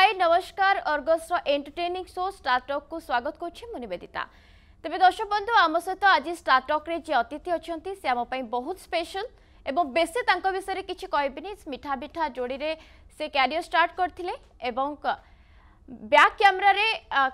ପାଇଁ ନମସ୍କାର ଅର୍ଗସ୍ର entertaining show ଷ୍ଟାର୍ଟଅପ୍କୁ ସ୍ୱାଗତ କରୁଛି ମୁଁ ନିବେଦିତା ତେବେ ଦର୍ଶକ ବନ୍ଧୁ ଆମ ସହିତ ଆଜି ଷ୍ଟାର୍ଟଅପ୍ରେ ଯିଏ ଅତିଥି ଅଛନ୍ତି ସେ ଆମ ପାଇଁ ବହୁତ ସ୍ପେଶାଲ ଏବଂ ବେଶୀ ତାଙ୍କ ବିଷୟରେ କିଛି କହିବିନି ମିଠା ମିଠା ଯୋଡ଼ିରେ ସେ କ୍ୟାରିୟର ଷ୍ଟାର୍ଟ କରିଥିଲେ ଏବଂ ବ୍ୟାକ୍ କ୍ୟାମେରାରେ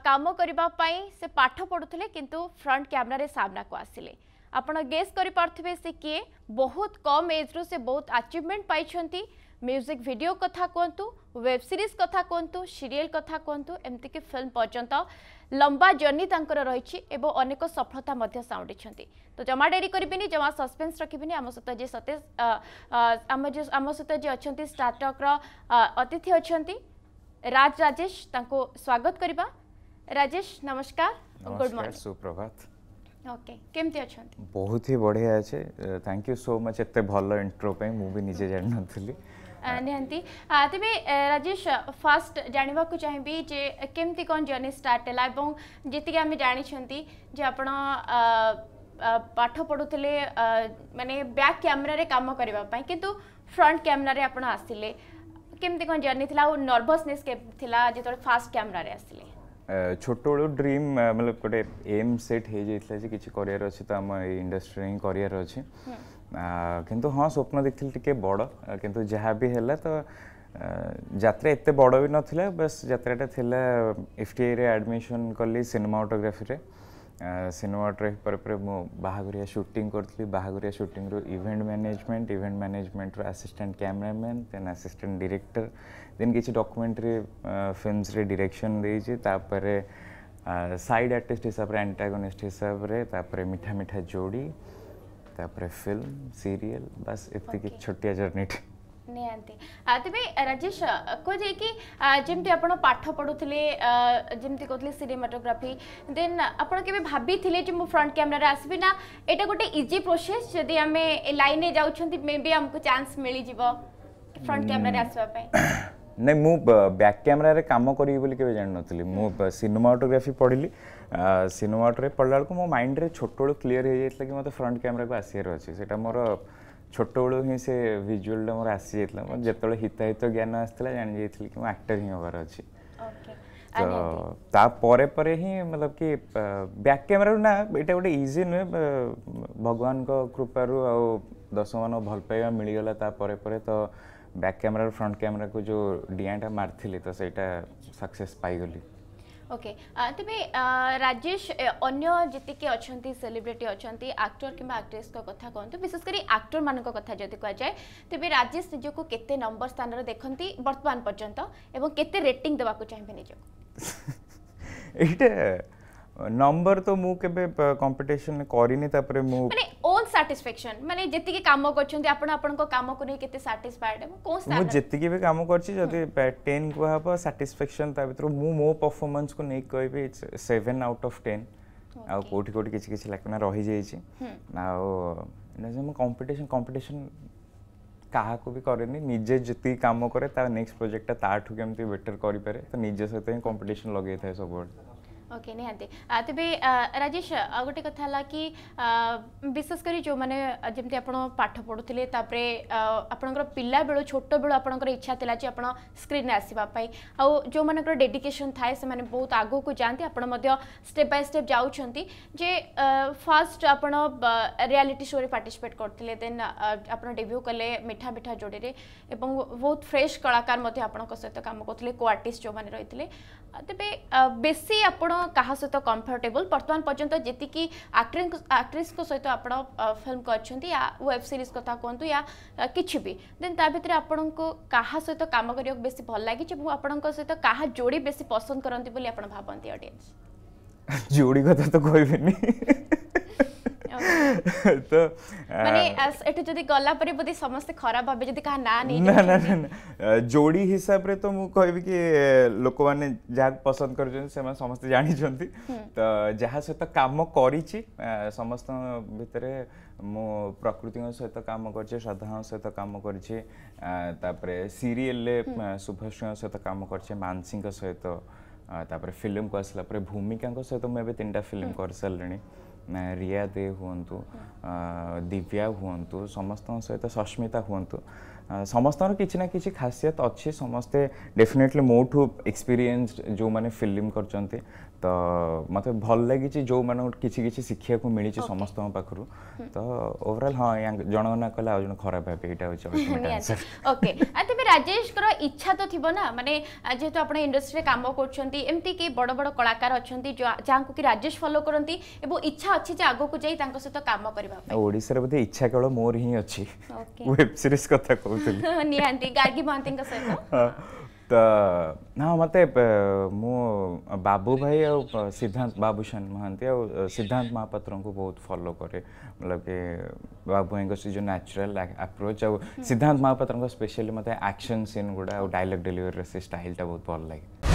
କାମ କରିବା ପାଇଁ ସେ ପାଠ ପଢ଼ୁଥିଲେ କିନ୍ତୁ ଫ୍ରଣ୍ଟ କ୍ୟାମେରାରେ ସାମ୍ନାକୁ ଆସିଲେ ଆପଣ ଗେସ୍ କରିପାରୁଥିବେ ସେ କିଏ ବହୁତ କମ୍ ଏଜ୍ରୁ ସେ ବହୁତ ଆଚିଭମେଣ୍ଟ ପାଇଛନ୍ତି ମ୍ୟୁଜିକ୍ ଭିଡ଼ିଓ କଥା କୁହନ୍ତୁ ୱେବ୍ ସିରିଜ୍ କଥା କୁହନ୍ତୁ ସିରିଏଲ୍ କଥା କୁହନ୍ତୁ ଏମିତିକି ଫିଲ୍ମ ପର୍ଯ୍ୟନ୍ତ ଲମ୍ବା ଜର୍ନି ତାଙ୍କର ରହିଛି ଏବଂ ଅନେକ ସଫଳତା ମଧ୍ୟ ସାଉଣ୍ଡିଛନ୍ତି ତ ଜମା ଡେରି କରିବିନି ଜମା ସସ୍ପେନ୍ସ ରଖିବିନି ଆମ ସହିତ ଯିଏ ସତେଜ ଆମ ଆମ ସହିତ ଯିଏ ଅଛନ୍ତି ଷ୍ଟାର୍ଟଅପ୍ର ଅତିଥି ଅଛନ୍ତି ରାଜ ରାଜେଶ ତାଙ୍କୁ ସ୍ୱାଗତ କରିବା ରାଜେଶ ନମସ୍କାର ଗୁଡ୍ ମର୍ଣ୍ଣିଂ ସୁପ୍ରଭାତ ওকে কেমতি অছন্তি বহুত হি বঢ়িয়া আছে থ্যাংক ইউ সো মাচ এতে ভালো ইন্ট্রো পাই মু বি নিজে জানি ନିହାତି ତେବେ ରାଜେଶ ଫାଷ୍ଟ ଜାଣିବାକୁ ଚାହିଁବି ଯେ କେମିତି କ'ଣ ଜର୍ଣ୍ଣି ଷ୍ଟାର୍ଟ ହେଲା ଏବଂ ଯେତିକି ଆମେ ଜାଣିଛନ୍ତି ଯେ ଆପଣ ପାଠ ପଢ଼ୁଥିଲେ ମାନେ ବ୍ୟାକ୍ କ୍ୟାମେରାରେ କାମ କରିବା ପାଇଁ କିନ୍ତୁ ଫ୍ରଣ୍ଟ କ୍ୟାମେରାରେ ଆପଣ ଆସିଲେ କେମିତି କ'ଣ ଜର୍ଣ୍ଣି ଥିଲା ଆଉ ନର୍ଭସନେସ୍ ଥିଲା ଯେତେବେଳେ ଫାଷ୍ଟ କ୍ୟାମେରାରେ ଆସିଲେ છોટોળો ડ્રીમ મતલબ ગોટે એમ સેટ ହେଇଯାଇଥିଲା ଯେ କିଛି କରିବାର ଅଛି ତ ଆମ ଏଇ ଇଣ୍ଡଷ୍ଟ୍ରିରେ ହିଁ କରିବାର ଅଛି କିନ୍ତୁ ହଁ ସ୍ୱପ୍ନ ଦେଖିଥିଲି ଟିକେ ବଡ଼ କିନ୍ତୁ ଯାହା ବି ହେଲା ତ ଯାତ୍ରା ଏତେ ବଡ଼ ବି ନଥିଲା ବାସ୍ ଯାତ୍ରାଟା ଥିଲା ଏଫ୍ଟିଆଇରେ ଆଡ଼ମିସନ୍ କଲି ସିନେମାଟୋଗ୍ରାଫିରେ ସିନେମା ଟ୍ରେକ୍ ପରେ ପରେ ମୁଁ ବାହାଘରିଆ ସୁଟିଂ କରିଥିଲି ବାହାଘରିଆ ସୁଟିଂରୁ ଇଭେଣ୍ଟ ମ୍ୟାନେଜମେଣ୍ଟ ଇଭେଣ୍ଟ ମ୍ୟାନେଜମେଣ୍ଟରୁ assistant cameraman then assistant director then କିଛି ଡକୁମେଣ୍ଟାରୀ ଫିଲ୍ମସରେ ଡିରେକ୍ସନ୍ ଦେଇଛି ତାପରେ ସାଇଡ୍ ଆର୍ଟିଷ୍ଟ ହିସାବରେ ଆଣ୍ଟାଗୋନିଷ୍ଟ ହିସାବରେ ତାପରେ ମିଠା ମିଠା ଯୋଡ଼ି ତାପରେ ଫିଲ୍ମ ସିରିଏଲ୍ ବାସ୍ ଏତିକି ଛୋଟିଆ ଜର୍ଣ୍ଣିଟି তেবে রাজেশ কুহযাই কি যেমি আপনার পাঠ পড়ুলে যেমি কৌলে সিনেমাটোগ্রাফি দেন আপনার কেবে ভাবিলে যে মু ফ্রন্ট ক্যামেরার আসবি না এটা গোটে ইজি প্রোসেস যদি আমি লাইনে যাচ্ছেন মেবি আমি চান্স মিলিযোগ ফ্রন্ট ক্যামেরার আসবা পাই ନାଇଁ ମୁଁ ବ୍ୟାକ୍ କ୍ୟାମେରାରେ କାମ କରିବି ବୋଲି କେବେ ଜାଣିନଥିଲି ମୁଁ ସିନେମା ଅଟୋଗ୍ରାଫି ପଢ଼ିଲି ସିନେମା ଅଟୋରେ ପଢ଼ିଲା ବେଳକୁ ମୋ ମାଇଣ୍ଡରେ ଛୋଟବେଳୁ କ୍ଲିଅର୍ ହେଇଯାଇଥିଲା କି ମୋତେ ଫ୍ରଣ୍ଟ କ୍ୟାମେରାକୁ ଆସିବାର ଅଛି ସେଇଟା ମୋର ଛୋଟବେଳୁ ହିଁ ସେ ଭିଜୁଆଲ୍ଟା ମୋର ଆସିଯାଇଥିଲା ମୋର ଯେତେବେଳେ ହିତାହିତ ଜ୍ଞାନ ଆସିଥିଲା ଜାଣିଯାଇଥିଲି କି ମୁଁ ଆକ୍ଟର ହିଁ ହେବାର ଅଛି ତ ତାପରେ ପରେ ହିଁ ମତଲବ କି ବ୍ୟାକ୍ କ୍ୟାମେରାରୁ ନା ଏଇଟା ଗୋଟେ ଇଜି ନୁହେଁ ଭଗବାନଙ୍କ କୃପାରୁ ଆଉ ଦର୍ଶକମାନଙ୍କ ଭଲ ପାଇବା ମିଳିଗଲା ତାପରେ ପରେ ତ ବ୍ୟାକ୍ କ୍ୟାମେରାରୁ ଫ୍ରଣ୍ଟ କ୍ୟାମେରାକୁ ଯେଉଁ ଡିଆଁଟା ମାରିଥିଲି ତ ସେଇଟା ସକ୍ସେସ୍ ପାଇଗଲି ওকে তেবে রাজেশ অন্য যেতিকি অনেক সেলিব্রিটি অনেক আক্টর কিংবা আক্ট্রেস কথা কুহতু বিশেষ করে আক্টর মান কথা যদি কুযায় তেবে রাজেশ নিজকে কেতে নম্বর স্থানরে দেখতে বর্তমান পর্যন্ত এবং কেতে রেটিং দেওয়া চাইবে নিজকে এইটা নম্বর তো মু কেবে কম্পিটিশন করিনি তারপরে মু মানে सैटिस्फैक्शन माने जति के काम करछन्ते आपण आपण को काम को नै केते सैटिस्फाइड हम कोन सा मु जति के भी काम करछि जति 10 को हब सैटिस्फैक्शन ता भीतर मु मो परफॉर्मेंस को नै कहबे इट्स 7 आउट ऑफ 10 आ कोठी कोठी किछ किछ लकना रहि जाय छि ना ओ जे मु कंपटीशन कंपटीशन कहा को भी करेनी निजे जति काम करे ता नेक्स्ट प्रोजेक्ट ता ताठु केमती बेटर करि परे तो निजे सते कंपटीशन लगे थाय सब ओके नि तेबे राजेश आ गोटे कथा है कि विशेषकर जो मैंने जमी आपठ पढ़ुते पढुथिले पिला बेळो छोट बेळो आपणकर इच्छा थिला जे स्क्रीन आसीबा पाई जो मानकर डेडिकेसन थाए से माने बहुत आग को जाती आपण मध्य स्टेप बाय स्टेप जाउछंती जे शो रे करते करथिले देन डेब्यू कले मिठा मिठा जोड़े रे बहुत फ्रेश कलाकार मध्य आपण सहित काम करथिले को आर्टिस्ट जो माने रहिथिले तेबे बेसी आपण কাহা সহিত কমফর্টেবল বর্তমান পর্যন্ত যেতিকি আক্ট্রেস আক্ট্রেস সহিত আপনার ফিল্ম করছেন ইয়া ওয়েব সিরিজ কথা কুহতু ইয়া কিছু বি দেন তা ভিতরে আপনার কাহা সহিত কাম করা বেশি ভাল লাগিছে এবং আপনার সহিত কাহা যোড়ি বেশি পসন্দ করতে বলে আপনার ভাবতে অডিয়েন্স যোড়ি কথা তো কহবেনি তো মানে এটু যদি গলা পরে বোধে সমস্ত খারাপ ভাবে যদি কাহা না নেই না না না জোড়ি হিসাবে তো মু কইবি কি লোক মানে যা পছন্দ করছেন সে সমস্ত জানিছন্তি তো যাহা সহিত কাম করিছি সমস্ত ভিতরে মু প্রকৃতি সহিত কাম করছি শ্রদ্ধা সহিত কাম করছি তাপরে সিরিয়েল শুভশ্রী সহিত কাম করছি মানসিং সহিত তাপরে ফিল্ম কু আসলা পরে ভূমিকা সহিত মু এবে তিনটা ফিল্ম করি সারি ରିୟା ଦେ ହୁଅନ୍ତୁ ଦିବ୍ୟା ହୁଅନ୍ତୁ ସମସ୍ତଙ୍କ ସହିତ ସସ୍ମିତା ହୁଅନ୍ତୁ ସମସ୍ତଙ୍କର କିଛି ନା କିଛି ଖାସିୟତ ଅଛି ସମସ୍ତେ ଡେଫିନେଟଲି ଠୁ ଏକ୍ସପିରିଏନ୍ସ ଯେଉଁମାନେ ଫିଲ୍ମ କରିଛନ୍ତି ତ ମୋତେ ଭଲ ଲାଗିଛି ଯେଉଁମାନଙ୍କୁ କିଛି କିଛି ଶିଖିବାକୁ ମିଳିଛି ସମସ୍ତଙ୍କ ପାଖରୁ ତ ଓଭରଅଲ୍ ହଁ ଆଜ୍ଞା ଜଣଙ୍କ ନା କଲେ ଆଉ ଜଣେ ଖରାପ ଭାବେ ଏଇଟା ହେଉଛି ଓକେ ତେବେ ରାଜେଶଙ୍କର ଇଚ୍ଛା ତ ଥିବ ନା ମାନେ ଯେହେତୁ ଆପଣ ଇଣ୍ଡଷ୍ଟ୍ରିରେ କାମ କରୁଛନ୍ତି ଏମିତି କି ବଡ଼ ବଡ଼ କଳାକାର ଅଛନ୍ତି ଯାହାଙ୍କୁ କି ରାଜେଶ ଫଲୋ କରନ୍ତି ଏବଂ ଇଚ୍ଛା ଅଛି ଯେ ଆଗକୁ ଯାଇ ତାଙ୍କ ସହିତ କାମ କରିବା ପାଇଁ ଓଡ଼ିଶାରେ ବୋଧେ ଇଚ୍ଛା କେବଳ ମୋର ହିଁ ଅଛି ୱେବ୍ ସିରିଜ୍ କଥା କହୁଛି हाँ तो, मत मो बाबू भाई आ सिद्धांत बाबूशन महांती आ सिद्धांत महापात्र को बहुत फॉलो करे मतलब कि बाबू भाई जो नेचुरल आप्रोच आ सिद्धांत महापात्र स्पेशली मत एक्शन सीन गुड़ा डायलग डेलीवरी से स्टाइलटा बहुत भल लगे